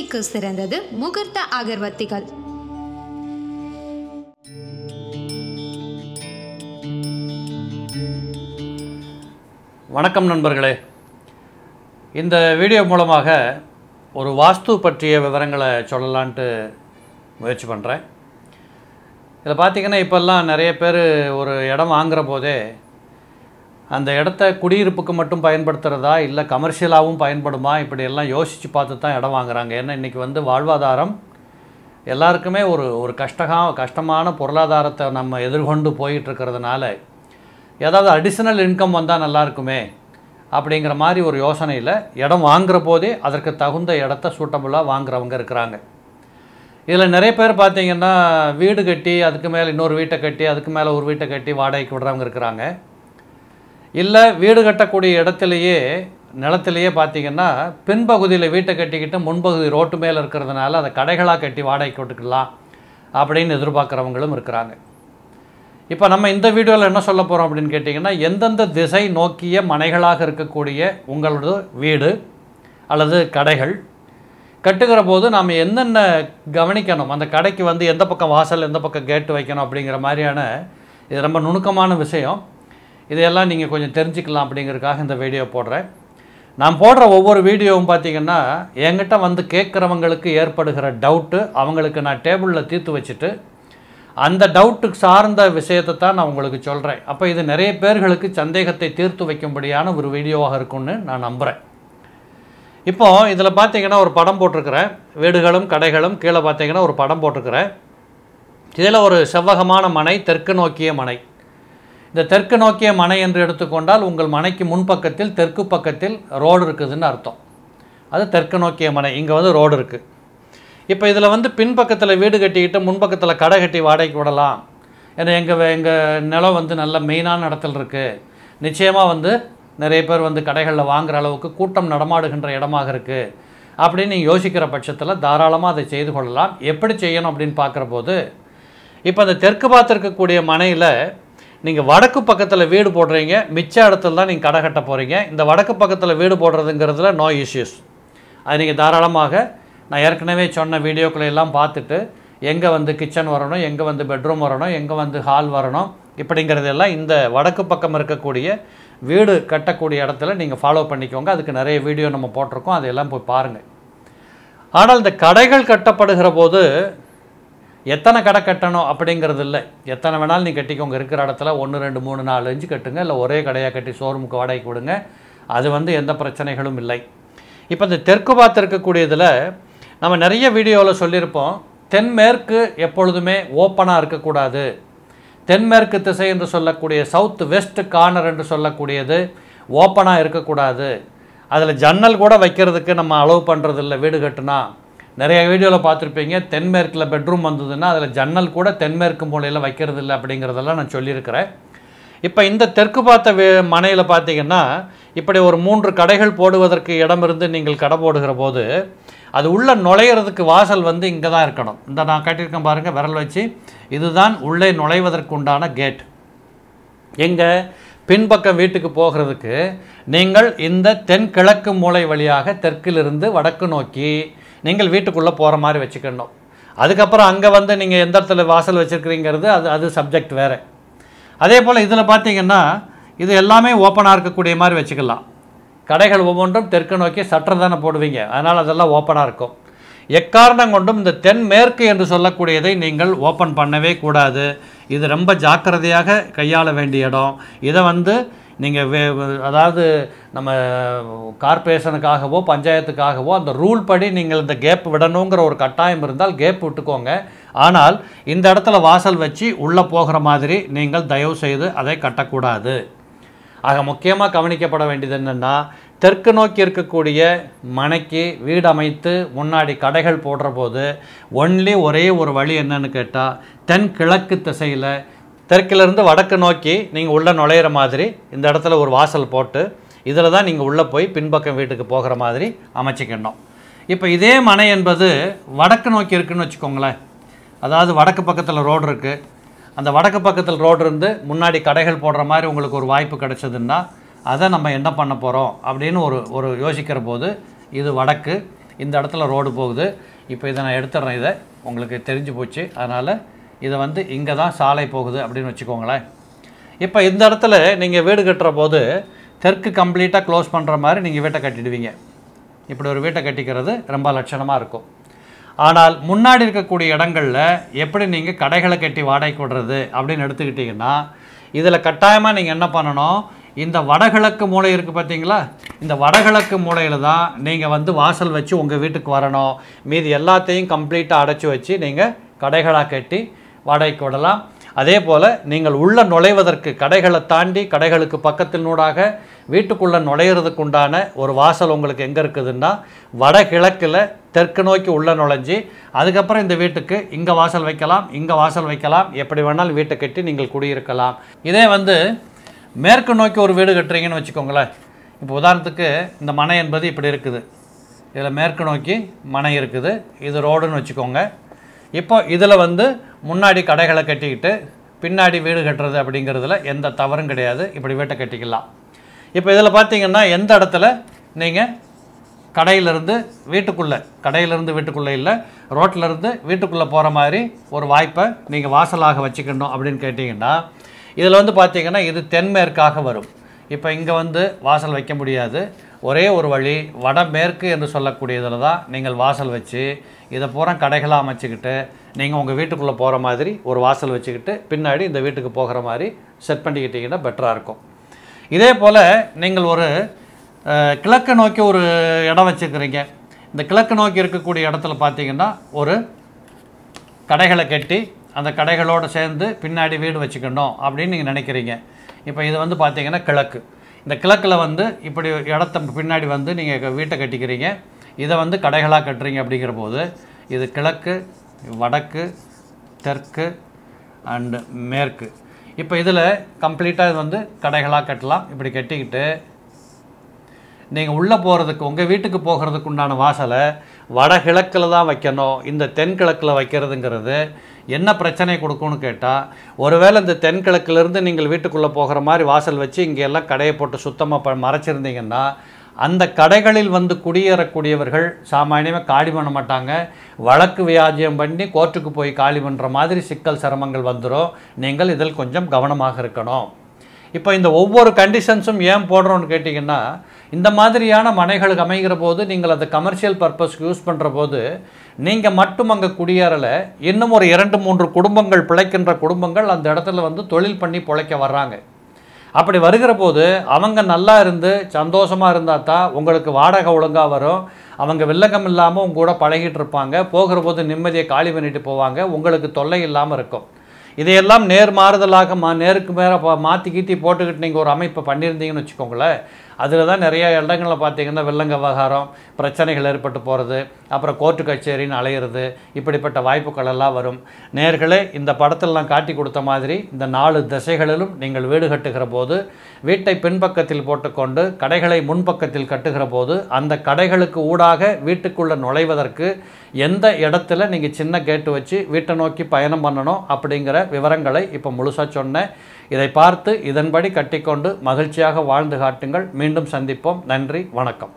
பூஜைக்கு சிறந்தது முகூர்த்த அகர்வத்திகள் வணக்கம் நண்பர்களே இந்த வீடியோ மூலமாக ஒரு வாஸ்து பற்றிய விவரங்களை சொல்லலான்ட்டு முயற்சி பண்ணுறேன் இதில் பார்த்திங்கன்னா இப்போல்லாம் நிறைய பேர் ஒரு இடம் வாங்குகிற போதே அந்த இடத்த குடியிருப்புக்கு மட்டும் பயன்படுத்துகிறதா இல்லை கமர்ஷியலாகவும் பயன்படுமா இப்படியெல்லாம் யோசித்து பார்த்து தான் இடம் வாங்குகிறாங்க ஏன்னா இன்றைக்கி வந்து வாழ்வாதாரம் எல்லாருக்குமே ஒரு ஒரு கஷ்டகா கஷ்டமான பொருளாதாரத்தை நம்ம எதிர்கொண்டு போயிட்டுருக்கிறதுனால ஏதாவது அடிஷ்னல் இன்கம் வந்தால் நல்லாயிருக்குமே அப்படிங்கிற மாதிரி ஒரு யோசனையில் இடம் வாங்குகிற போதே அதற்கு தகுந்த இடத்த சூட்டபுளாக வாங்குறவங்க இருக்கிறாங்க இதில் நிறைய பேர் பார்த்திங்கன்னா வீடு கட்டி அதுக்கு மேலே இன்னொரு வீட்டை கட்டி அதுக்கு மேலே ஒரு வீட்டை கட்டி வாடகைக்கு விடுறவங்க இருக்கிறாங்க இல்லை வீடு கட்டக்கூடிய இடத்துலையே நிலத்திலேயே பார்த்தீங்கன்னா பின்பகுதியில் வீட்டை கட்டிக்கிட்டு முன்பகுதி ரோட்டு மேலே இருக்கிறதுனால அதை கடைகளாக கட்டி வாடகைக்கு விட்டுக்கலாம் அப்படின்னு எதிர்பார்க்குறவங்களும் இருக்கிறாங்க இப்போ நம்ம இந்த வீடியோவில் என்ன சொல்ல போகிறோம் அப்படின்னு கேட்டிங்கன்னா எந்தெந்த திசை நோக்கிய மனைகளாக இருக்கக்கூடிய உங்களோட வீடு அல்லது கடைகள் கட்டுகிற போது நாம் என்னென்ன கவனிக்கணும் அந்த கடைக்கு வந்து எந்த பக்கம் வாசல் எந்த பக்கம் கேட்டு வைக்கணும் அப்படிங்கிற மாதிரியான இது ரொம்ப நுணுக்கமான விஷயம் இதையெல்லாம் நீங்கள் கொஞ்சம் தெரிஞ்சுக்கலாம் அப்படிங்கிறதுக்காக இந்த வீடியோ போடுறேன் நான் போடுற ஒவ்வொரு வீடியோவும் பார்த்திங்கன்னா என்கிட்ட வந்து கேட்குறவங்களுக்கு ஏற்படுகிற டவுட்டு அவங்களுக்கு நான் டேபிளில் தீர்த்து வச்சுட்டு அந்த டவுட்டுக்கு சார்ந்த விஷயத்தை தான் நான் உங்களுக்கு சொல்கிறேன் அப்போ இது நிறைய பேர்களுக்கு சந்தேகத்தை தீர்த்து வைக்கும்படியான ஒரு வீடியோவாக இருக்கும்னு நான் நம்புகிறேன் இப்போது இதில் பார்த்தீங்கன்னா ஒரு படம் போட்டிருக்கிறேன் வீடுகளும் கடைகளும் கீழே பார்த்தீங்கன்னா ஒரு படம் போட்டிருக்கிறேன் இதில் ஒரு செவ்வகமான மனை தெற்கு நோக்கிய மனை இந்த தெற்கு நோக்கிய மனை என்று எடுத்துக்கொண்டால் உங்கள் மனைக்கு முன்பக்கத்தில் தெற்கு பக்கத்தில் ரோடு இருக்குதுன்னு அர்த்தம் அது தெற்கு நோக்கிய மனை இங்கே வந்து ரோடு இருக்குது இப்போ இதில் வந்து பின்பக்கத்தில் வீடு கட்டிக்கிட்டு முன்பக்கத்தில் கடை கட்டி வாடகைக்கு விடலாம் ஏன்னா எங்கள் எங்கள் நிலம் வந்து நல்ல மெயினான இடத்துல இருக்குது நிச்சயமாக வந்து நிறைய பேர் வந்து கடைகளில் வாங்குகிற அளவுக்கு கூட்டம் நடமாடுகின்ற இடமாக இருக்குது அப்படின்னு நீங்கள் யோசிக்கிற பட்சத்தில் தாராளமாக அதை செய்து கொள்ளலாம் எப்படி செய்யணும் அப்படின்னு பார்க்குற போது இப்போ அந்த தெற்கு பார்த்துருக்கக்கூடிய மனையில் நீங்கள் வடக்கு பக்கத்தில் வீடு போடுறீங்க மிச்ச இடத்துல தான் நீங்கள் கடை கட்ட போகிறீங்க இந்த வடக்கு பக்கத்தில் வீடு போடுறதுங்கிறதுல நோ இஷ்யூஸ் அது நீங்கள் தாராளமாக நான் ஏற்கனவே சொன்ன வீடியோக்களை எல்லாம் பார்த்துட்டு எங்கே வந்து கிச்சன் வரணும் எங்கே வந்து பெட்ரூம் வரணும் எங்கே வந்து ஹால் வரணும் இப்படிங்கிறதெல்லாம் இந்த வடக்கு பக்கம் இருக்கக்கூடிய வீடு கட்டக்கூடிய இடத்துல நீங்கள் ஃபாலோ பண்ணிக்கோங்க அதுக்கு நிறைய வீடியோ நம்ம போட்டிருக்கோம் அதையெல்லாம் போய் பாருங்கள் ஆனால் இந்த கடைகள் கட்டப்படுகிற போது எத்தனை கடை கட்டணும் அப்படிங்கிறது இல்லை எத்தனை வேணாலும் நீ கட்டிக்கோங்க இருக்கிற இடத்துல ஒன்று ரெண்டு மூணு நாலு அஞ்சு கட்டுங்க இல்லை ஒரே கடையாக கட்டி ஷோரூமுக்கு வாடகை கொடுங்க அது வந்து எந்த பிரச்சனைகளும் இல்லை இப்போ இந்த தெற்கு பார்த்து இருக்கக்கூடியதில் நம்ம நிறைய வீடியோவில் சொல்லியிருப்போம் தென்மேற்கு எப்பொழுதுமே ஓப்பனாக இருக்கக்கூடாது தென்மேற்கு திசை என்று சொல்லக்கூடிய சவுத் வெஸ்ட் கார்னர் என்று சொல்லக்கூடியது ஓப்பனாக இருக்கக்கூடாது அதில் ஜன்னல் கூட வைக்கிறதுக்கு நம்ம அலோவ் பண்ணுறதில்ல வீடு கட்டுனா நிறைய வீடியோவில் பார்த்துருப்பீங்க தென்மேற்கில் பெட்ரூம் வந்ததுன்னா அதில் ஜன்னல் கூட தென்மேற்கு மூலையில் வைக்கிறது இல்லை அப்படிங்கிறதெல்லாம் நான் சொல்லியிருக்கிறேன் இப்போ இந்த தெற்கு பார்த்த மனையில் பார்த்தீங்கன்னா இப்படி ஒரு மூன்று கடைகள் போடுவதற்கு இடம் இருந்து நீங்கள் கடை போடுகிற போது அது உள்ளே நுழையிறதுக்கு வாசல் வந்து இங்கே தான் இருக்கணும் இந்த நான் கட்டியிருக்கேன் பாருங்கள் விரல் வச்சு இதுதான் உள்ளே நுழைவதற்கு உண்டான கேட் எங்கே பின்பக்கம் வீட்டுக்கு போகிறதுக்கு நீங்கள் இந்த தென்கிழக்கு மூளை வழியாக தெற்கிலிருந்து வடக்கு நோக்கி நீங்கள் வீட்டுக்குள்ளே போகிற மாதிரி வச்சுக்கணும் அதுக்கப்புறம் அங்கே வந்து நீங்கள் எந்த இடத்துல வாசல் வச்சுருக்கிறீங்கிறது அது அது சப்ஜெக்ட் வேறு அதே போல் இதில் பார்த்தீங்கன்னா இது எல்லாமே ஓப்பனாக இருக்கக்கூடிய மாதிரி வச்சுக்கலாம் கடைகள் ஒவ்வொன்றும் தெற்கு நோக்கி சட்டர் தானே போடுவீங்க அதனால் அதெல்லாம் ஓப்பனாக இருக்கும் எக்காரணம் கொண்டும் இந்த தென்மேற்கு என்று சொல்லக்கூடியதை நீங்கள் ஓப்பன் பண்ணவே கூடாது இது ரொம்ப ஜாக்கிரதையாக கையாள வேண்டிய இடம் இதை வந்து நீங்கள் வே அதாவது நம்ம கார்பரேஷனுக்காகவோ பஞ்சாயத்துக்காகவோ அந்த ரூல் படி நீங்கள் இந்த கேப் விடணுங்கிற ஒரு கட்டாயம் இருந்தால் கேப் விட்டுக்கோங்க ஆனால் இந்த இடத்துல வாசல் வச்சு உள்ளே போகிற மாதிரி நீங்கள் தயவு செய்து அதை கட்டக்கூடாது ஆக முக்கியமாக கவனிக்கப்பட வேண்டியது என்னென்னா தெற்கு நோக்கி இருக்கக்கூடிய மனைக்கு வீடு அமைத்து முன்னாடி கடைகள் போடுற போது ஒன்லி ஒரே ஒரு வழி என்னன்னு கேட்டால் தென்கிழக்கு திசையில் தெற்கிலிருந்து வடக்கு நோக்கி நீங்கள் உள்ளே நுழையிற மாதிரி இந்த இடத்துல ஒரு வாசல் போட்டு இதில் தான் நீங்கள் உள்ளே போய் பின்பக்கம் வீட்டுக்கு போகிற மாதிரி அமைச்சிக்கணும் இப்போ இதே மனை என்பது வடக்கு நோக்கி இருக்குதுன்னு வச்சுக்கோங்களேன் அதாவது வடக்கு பக்கத்தில் ரோடு இருக்குது அந்த வடக்கு பக்கத்தில் ரோடு இருந்து முன்னாடி கடைகள் போடுற மாதிரி உங்களுக்கு ஒரு வாய்ப்பு கிடைச்சதுன்னா அதை நம்ம என்ன பண்ண போகிறோம் அப்படின்னு ஒரு ஒரு யோசிக்கிற போது இது வடக்கு இந்த இடத்துல ரோடு போகுது இப்போ இதை நான் எடுத்துடுறேன் இதை உங்களுக்கு தெரிஞ்சு போச்சு அதனால் இதை வந்து இங்கே தான் சாலை போகுது அப்படின்னு வச்சுக்கோங்களேன் இப்போ இந்த இடத்துல நீங்கள் வீடு கட்டுற போது தெற்கு கம்ப்ளீட்டாக க்ளோஸ் பண்ணுற மாதிரி நீங்கள் வீட்டை கட்டிடுவீங்க இப்படி ஒரு வீட்டை கட்டிக்கிறது ரொம்ப லட்சணமாக இருக்கும் ஆனால் முன்னாடி இருக்கக்கூடிய இடங்களில் எப்படி நீங்கள் கடைகளை கட்டி வாடகைக்கு விடுறது அப்படின்னு எடுத்துக்கிட்டிங்கன்னா இதில் கட்டாயமாக நீங்கள் என்ன பண்ணணும் இந்த வடகிழக்கு மூளை இருக்குது பார்த்தீங்களா இந்த வடகிழக்கு மூலையில் தான் நீங்கள் வந்து வாசல் வச்சு உங்கள் வீட்டுக்கு வரணும் மீது எல்லாத்தையும் கம்ப்ளீட்டாக அடைச்சி வச்சு நீங்கள் கடைகளாக கட்டி வாடகைக்கு விடலாம் அதே போல் நீங்கள் உள்ளே நுழைவதற்கு கடைகளை தாண்டி கடைகளுக்கு நூடாக வீட்டுக்குள்ளே நுழையிறதுக்கு உண்டான ஒரு வாசல் உங்களுக்கு எங்கே இருக்குதுன்னா வடகிழக்கில் தெற்கு நோக்கி உள்ளே நுழைஞ்சி அதுக்கப்புறம் இந்த வீட்டுக்கு இங்கே வாசல் வைக்கலாம் இங்கே வாசல் வைக்கலாம் எப்படி வேணாலும் வீட்டை கட்டி நீங்கள் குடியிருக்கலாம் இதே வந்து மேற்கு நோக்கி ஒரு வீடு கட்டுறீங்கன்னு வச்சுக்கோங்களேன் இப்போ உதாரணத்துக்கு இந்த மனை என்பது இப்படி இருக்குது இதில் மேற்கு நோக்கி மனை இருக்குது இது ரோடுன்னு வச்சுக்கோங்க இப்போ இதில் வந்து முன்னாடி கடைகளை கட்டிக்கிட்டு பின்னாடி வீடு கட்டுறது அப்படிங்கிறதுல எந்த தவறும் கிடையாது இப்படி வீட்டை கட்டிக்கலாம் இப்போ இதில் பார்த்தீங்கன்னா எந்த இடத்துல நீங்கள் கடையிலிருந்து வீட்டுக்குள்ளே கடையிலிருந்து வீட்டுக்குள்ளே இல்லை ரோட்டிலிருந்து வீட்டுக்குள்ளே போகிற மாதிரி ஒரு வாய்ப்பை நீங்கள் வாசலாக வச்சுக்கணும் அப்படின்னு கேட்டிங்கன்னா இதில் வந்து பார்த்திங்கன்னா இது தென்மேற்காக வரும் இப்போ இங்கே வந்து வாசல் வைக்க முடியாது ஒரே ஒரு வழி வடமேற்கு என்று சொல்லக்கூடியதில் தான் நீங்கள் வாசல் வச்சு இதை பூரா கடைகளாக அமைச்சிக்கிட்டு நீங்கள் உங்கள் வீட்டுக்குள்ளே போகிற மாதிரி ஒரு வாசல் வச்சுக்கிட்டு பின்னாடி இந்த வீட்டுக்கு போகிற மாதிரி செட் பண்ணிக்கிட்டீங்கன்னா பெட்டராக இருக்கும் இதே போல் நீங்கள் ஒரு கிழக்கு நோக்கி ஒரு இடம் வச்சுக்கிறீங்க இந்த கிழக்கு நோக்கி இருக்கக்கூடிய இடத்துல பார்த்தீங்கன்னா ஒரு கடைகளை கட்டி அந்த கடைகளோடு சேர்ந்து பின்னாடி வீடு வச்சுக்கணும் அப்படின்னு நீங்கள் நினைக்கிறீங்க இப்போ இது வந்து பார்த்திங்கன்னா கிழக்கு இந்த கிழக்கில் வந்து இப்படி இடத்த பின்னாடி வந்து நீங்கள் வீட்டை கட்டிக்கிறீங்க இதை வந்து கடைகளாக கட்டுறீங்க அப்படிங்கிற போது இது கிழக்கு வடக்கு தெற்கு அண்டு மேற்கு இப்போ இதில் கம்ப்ளீட்டாக இது வந்து கடைகளாக கட்டலாம் இப்படி கட்டிக்கிட்டு நீங்கள் உள்ளே போகிறதுக்கு உங்கள் வீட்டுக்கு போகிறதுக்கு உண்டான வாசலை வடகிழக்கில் தான் வைக்கணும் இந்த தென்கிழக்கில் வைக்கிறதுங்கிறது என்ன பிரச்சனை கொடுக்கும்னு கேட்டால் ஒருவேளை இந்த தென்கிழக்கிலிருந்து நீங்கள் வீட்டுக்குள்ளே போகிற மாதிரி வாசல் வச்சு இங்கே எல்லாம் கடையை போட்டு சுத்தமாக ப மறைச்சிருந்தீங்கன்னா அந்த கடைகளில் வந்து குடியேறக்கூடியவர்கள் சாமானியமாக காலி பண்ண மாட்டாங்க வழக்கு வியாஜியம் பண்ணி கோர்ட்டுக்கு போய் காலி பண்ணுற மாதிரி சிக்கல் சிரமங்கள் வந்துடும் நீங்கள் இதில் கொஞ்சம் கவனமாக இருக்கணும் இப்போ இந்த ஒவ்வொரு கண்டிஷன்ஸும் ஏன் போடுறோன்னு கேட்டிங்கன்னா இந்த மாதிரியான மனைகளுக்கு அமைகிற போது நீங்கள் அதை கமர்ஷியல் பர்பஸ்க்கு யூஸ் பண்ணுற போது நீங்கள் மட்டும் அங்கே குடியேறலை இன்னும் ஒரு இரண்டு மூன்று குடும்பங்கள் பிழைக்கின்ற குடும்பங்கள் அந்த இடத்துல வந்து தொழில் பண்ணி பிழைக்க வர்றாங்க அப்படி வருகிற போது அவங்க நல்லா இருந்து சந்தோஷமாக இருந்தால் தான் உங்களுக்கு வாடகை ஒழுங்காக வரும் அவங்க வில்லகம் இல்லாமல் உங்க கூட பழகிட்டு இருப்பாங்க போகிற போது நிம்மதியை காலி பண்ணிட்டு போவாங்க உங்களுக்கு தொல்லை இல்லாமல் இருக்கும் இதையெல்லாம் நேர் மாறுதலாக மா நேருக்கு மேலே மாற்றி கீட்டி போட்டுக்கிட்டு நீங்கள் ஒரு அமைப்பை பண்ணியிருந்தீங்கன்னு வச்சுக்கோங்களேன் அதில் தான் நிறைய இடங்களில் பார்த்தீங்கன்னா வெள்ளங்க விவகாரம் பிரச்சனைகள் ஏற்பட்டு போகிறது அப்புறம் கோர்ட்டு கச்சேரின்னு அலையிறது இப்படிப்பட்ட வாய்ப்புகள் எல்லாம் வரும் நேர்களே இந்த படத்தில் நான் காட்டி கொடுத்த மாதிரி இந்த நாலு திசைகளிலும் நீங்கள் வீடு கட்டுகிற போது வீட்டை பின்பக்கத்தில் போட்டுக்கொண்டு கடைகளை முன்பக்கத்தில் கட்டுகிற போது அந்த கடைகளுக்கு ஊடாக வீட்டுக்குள்ளே நுழைவதற்கு எந்த இடத்துல நீங்கள் சின்ன கேட்டு வச்சு வீட்டை நோக்கி பயணம் பண்ணணும் அப்படிங்கிற விவரங்களை இப்போ முழுசாக சொன்னேன் இதை பார்த்து இதன்படி கட்டிக்கொண்டு மகிழ்ச்சியாக வாழ்ந்து காட்டுங்கள் மீண்டும் சந்திப்போம் நன்றி வணக்கம்